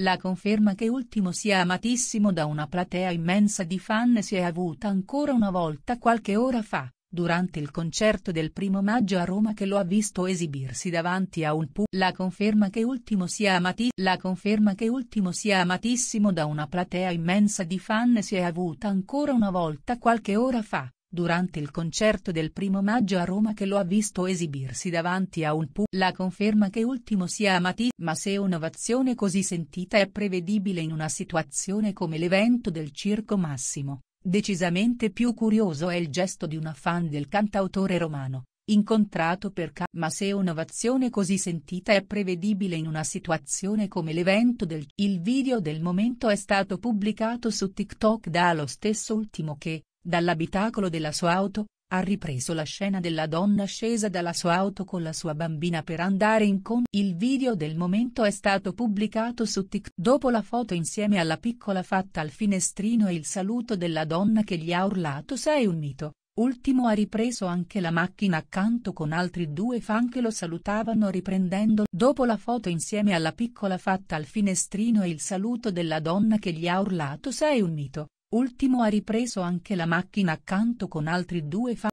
La conferma che Ultimo sia amatissimo da una platea immensa di fan si è avuta ancora una volta qualche ora fa, durante il concerto del primo maggio a Roma che lo ha visto esibirsi davanti a un pubblico. La conferma che Ultimo sia amatissimo da una platea immensa di fan si è avuta ancora una volta qualche ora fa, Durante il concerto del primo maggio a Roma che lo ha visto esibirsi davanti a un pu la conferma che ultimo sia amati ma se un'ovazione così sentita è prevedibile in una situazione come l'evento del Circo Massimo, decisamente più curioso è il gesto di una fan del cantautore romano, incontrato per ca ma se un'ovazione così sentita è prevedibile in una situazione come l'evento del il video del momento è stato pubblicato su TikTok dallo stesso ultimo che Dall'abitacolo della sua auto, ha ripreso la scena della donna scesa dalla sua auto con la sua bambina per andare in con. Il video del momento è stato pubblicato su TikTok. Dopo la foto insieme alla piccola fatta al finestrino e il saluto della donna che gli ha urlato sei un mito, ultimo ha ripreso anche la macchina accanto con altri due fan che lo salutavano riprendendo. Dopo la foto insieme alla piccola fatta al finestrino e il saluto della donna che gli ha urlato sei un mito Ultimo ha ripreso anche la macchina accanto con altri due fan.